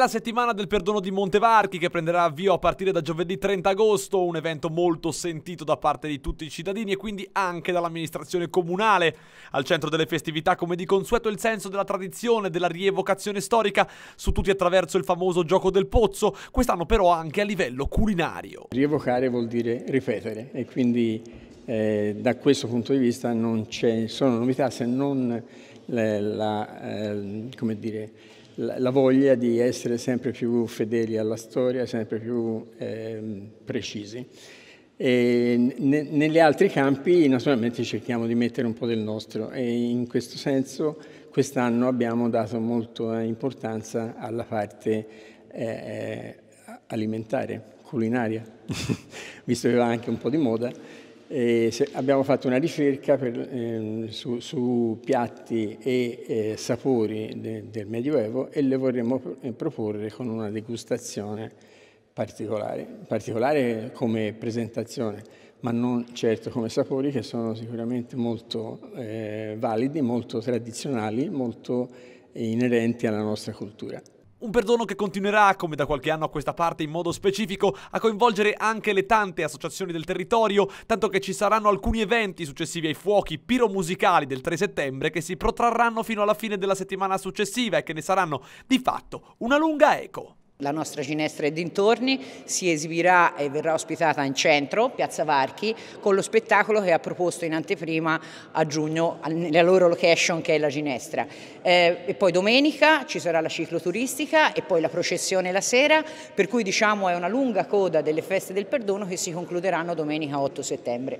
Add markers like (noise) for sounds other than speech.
la settimana del perdono di Montevarchi che prenderà avvio a partire da giovedì 30 agosto, un evento molto sentito da parte di tutti i cittadini e quindi anche dall'amministrazione comunale. Al centro delle festività, come di consueto, il senso della tradizione, della rievocazione storica, su tutti attraverso il famoso gioco del pozzo, quest'anno però anche a livello culinario. Rievocare vuol dire ripetere e quindi eh, da questo punto di vista non c'è, sono novità se non la, la, eh, dire, la, la, voglia di essere sempre più fedeli alla storia, sempre più eh, precisi. E ne, negli altri campi naturalmente cerchiamo di mettere un po' del nostro e in questo senso quest'anno abbiamo dato molta eh, importanza alla parte eh, eh, alimentare, culinaria, (laughs) visto che va anche un po' di moda abbiamo fatto una ricerca per, eh, su, su, piatti e eh, sapori de, del Medioevo e le vorremmo eh, proporre con una degustazione particolare, particolare come presentazione, ma non certo come sapori che sono sicuramente molto eh, validi, molto tradizionali, molto inerenti alla nostra cultura. Un perdono che continuerà, come da qualche anno a questa parte in modo specifico, a coinvolgere anche le tante associazioni del territorio, tanto che ci saranno alcuni eventi successivi ai fuochi piromusicali del 3 settembre che si protrarranno fino alla fine della settimana successiva e che ne saranno di fatto una lunga eco. La nostra ginestra e dintorni si esibirà e verrà ospitata in centro, Piazza Varchi, con lo spettacolo che ha proposto in anteprima a giugno nella loro location che è la ginestra. Eh, e poi domenica ci sarà la cicloturistica e poi la processione la sera, per cui diciamo è una lunga coda delle feste del perdono che si concluderanno domenica 8 settembre.